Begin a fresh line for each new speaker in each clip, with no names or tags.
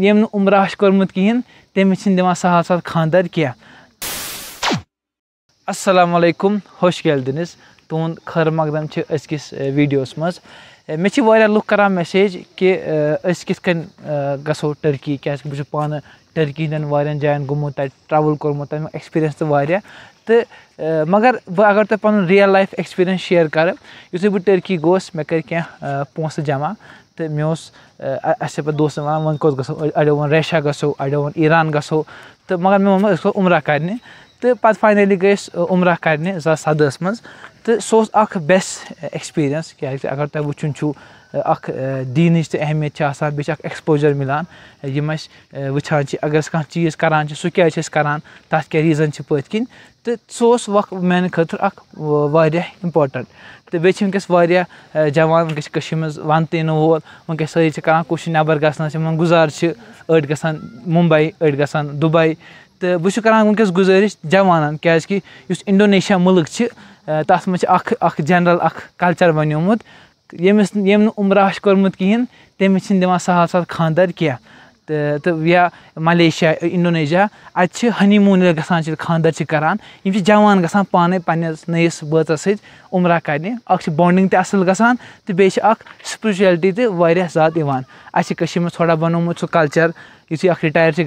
ییٚمۍ نہٕ عُمرہ چھُ کوٚرمُت کِہیٖنۍ تٔمِس چھِنہٕ دِوان سہل سہل خانٛدر کینٛہہ اَسَلامُ علیکُم ہوش کیلدِنِس تُہُنٛد خٲر مقدم چھِ أزکِس ویٖڈیوَس منٛز ٹٔرکی کیٛازِکہِ کہ گو ٹرکی کی پانے ٹرکی ہند گوٚمُت جائن ٹرٛاوٕل کوٚرمُت ٹریول کوری تہِ واریاہ تو مگر بہٕ اگر لایف پن ریل لائف یُتھُے بہٕ ٹٔرکی گوس مےٚ کٔرۍ کینٛہہ پونٛسہٕ جمع تو گژھو اَڑیو پہ ایٖران گژھو تہٕ مگر مےٚ اڈ ایران گژھو عُمرہ کَرنہِ تو پہ ساس گئی منٛز عمرہ کرنے اوس اَکھ بیسٹ ایٚکٕسپیٖریَنٕس کی اگر چھِ اَکھ ایٚکٕسپوجَر مِلان یِم بیسپوجر ملان وچان اگر بیٚیہِ چھِ کران تک کی ریزن سے پت کن تو یِنہٕ وول امپاٹنٹ تو ونکس کَران مز نٮ۪بَر گژھنَس ونکس گُزار چھِ نبر گژھان گزار أڑۍ اڑ دُبَے تہٕ بہٕ چھُس کَران گُزٲرِش جوانَن کیٛازِکہِ یُس اِنڈونیشیا چھِ تَتھ منٛز چھِ اَکھ اَکھ جَنرَل اَکھ کَلچَر بَنیومُت ییٚمِس ییٚمۍ نہٕ عُمرا یمس کوٚرمُت کِہیٖنۍ تٔمِس چھِنہٕ دِوان سہل سہل خاندَر کینٛہہ یا ملیشیا انڈونیشیا چھِ ہنی مون گا خاندر تہٕ بیٚیہِ چھِ عمرہ کرنے تہِ بانڈنگ تصل یِوان سپرچویلٹی چھِ زیادہ منٛز تھوڑا بنوت اَکھ کلچر یعنی گژھان رٹائر تہٕ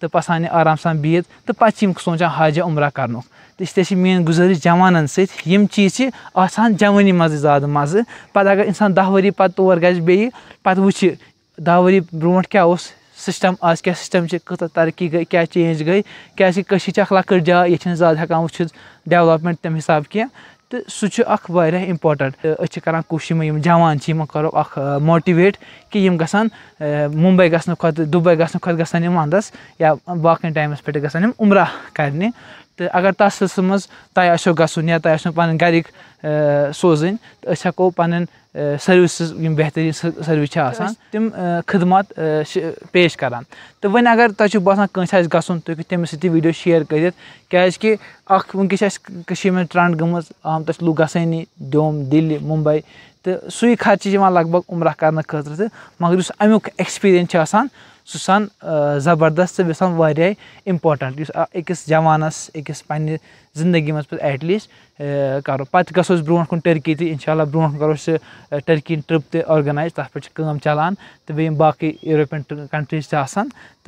تو یہِ آرام سان بہت تو پوچھا حاجہ عمرہ سۭتۍ اس لیے میری آسان جانن منٛزٕے زیادٕ مَزٕ پَتہٕ اگر انسان دہ وری پہ تور بیٚیہِ پہ وٕچھِ دہ اوس سِسٹَم کیا سسٹم آج چھِ کۭژاہ ترقی گئی کیا چینج گئی یِم لک چھِ یہ زیادہ اَکھ ڈیولپمنٹ کہِ حساب کی مُمبَے امپاٹنٹ کھۄتہٕ ماٹویٹ کہ کھۄتہٕ گژھن ممبئی وَنٛدَس دبئی باقٕیَن ٹایمَس پٮ۪ٹھ گژھن پہ عمرہ کرنے تو اگر تس سلسلے مزہ آو گھنیا تیو پہ گرک سوز ہوں پہ سروسز بہترین سروس خدمات پیش اگر کرنا واسطا کنس گھنٹ تیو تھی ویڈیو شیر کرش مزنڈ گمت عام طرح کے لوگ گسانی دم دل ممبئی تو سی خرچہ لگ بھگ عمرہ کرنے خطرے مگر اس امیک اکسپیرینس سان زب تو وی امپاٹنٹ اسکس جوانس اکس پہ زندگی مزہ ایٹ لیسٹ کرو پہ گوشت برو ٹرکی تھی ان شاء اللہ برو کرو سی تہٕ ٹرپ یِم باقٕے یوٗروپیَن چلانے باقی یورپین کنٹریز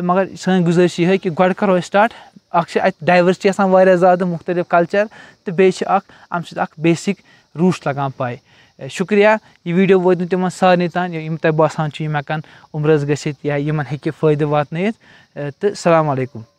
مگر سن گزش یہ گڈ کرو سٹاٹ اچھے اتورسٹی آیا زیادہ مختلف کلچر تو بیس ام بیسِک روس لگان سارنٕے شکریہ یہ ویڈیو باسان تعین یِم باسانچ ہمرس گٔژھِتھ یا فٲیدٕ واتنٲیِتھ تو السلام علیکم